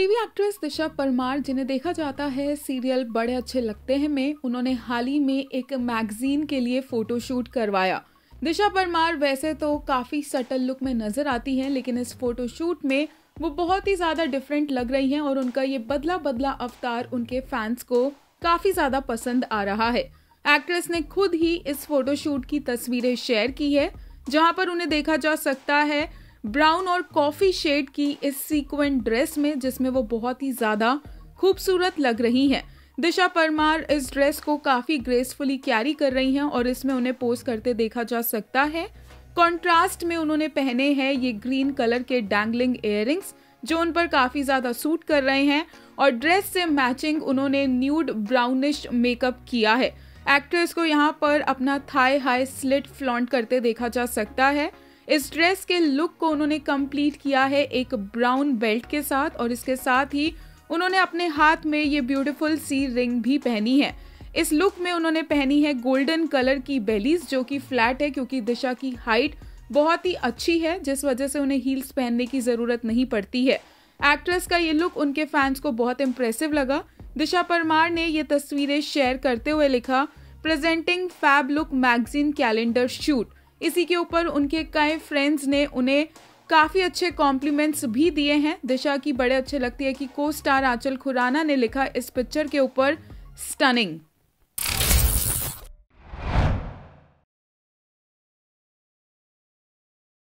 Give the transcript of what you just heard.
TV actress दिशा परमार जिन्हें देखा जाता है सीरियल बड़े अच्छे लगते हैं में उन्होंने हाल ही में एक मैगजीन के लिए फोटोशूट करवाया दिशा परमार वैसे तो काफ़ी सटल लुक में नज़र आती हैं लेकिन इस फोटोशूट में वो बहुत ही ज़्यादा डिफरेंट लग रही हैं और उनका ये बदला बदला अवतार उनके फैंस को काफ़ी ज़्यादा पसंद आ रहा है एक्ट्रेस ने खुद ही इस फोटोशूट की तस्वीरें शेयर की है जहाँ पर उन्हें देखा जा सकता है ब्राउन और कॉफ़ी शेड की इस सीक्वेंट ड्रेस में जिसमें वो बहुत ही ज़्यादा खूबसूरत लग रही हैं दिशा परमार इस ड्रेस को काफ़ी ग्रेसफुली कैरी कर रही हैं और इसमें उन्हें पोज करते देखा जा सकता है कॉन्ट्रास्ट में उन्होंने पहने हैं ये ग्रीन कलर के डैंगलिंग इयरिंग्स जो उन पर काफ़ी ज़्यादा सूट कर रहे हैं और ड्रेस से मैचिंग उन्होंने न्यूड ब्राउनिश मेकअप किया है एक्ट्रेस को यहाँ पर अपना थाई हाई स्लिट फ्लॉन्ट करते देखा जा सकता है इस ड्रेस के लुक को उन्होंने कंप्लीट किया है एक ब्राउन बेल्ट के साथ और इसके साथ ही उन्होंने अपने हाथ में ये ब्यूटीफुल सी रिंग भी पहनी है इस लुक में उन्होंने पहनी है गोल्डन कलर की बेलीज जो कि फ्लैट है क्योंकि दिशा की हाइट बहुत ही अच्छी है जिस वजह से उन्हें हील्स पहनने की ज़रूरत नहीं पड़ती है एक्ट्रेस का ये लुक उनके फैंस को बहुत इम्प्रेसिव लगा दिशा परमार ने ये तस्वीरें शेयर करते हुए लिखा presenting fab look magazine calendar shoot इसी के ऊपर उनके कई फ्रेंड्स ने उन्हें काफ़ी अच्छे कॉम्प्लीमेंट्स भी दिए हैं दिशा की बड़े अच्छे लगती है कि को स्टार आंचल खुराना ने लिखा इस पिक्चर के ऊपर स्टनिंग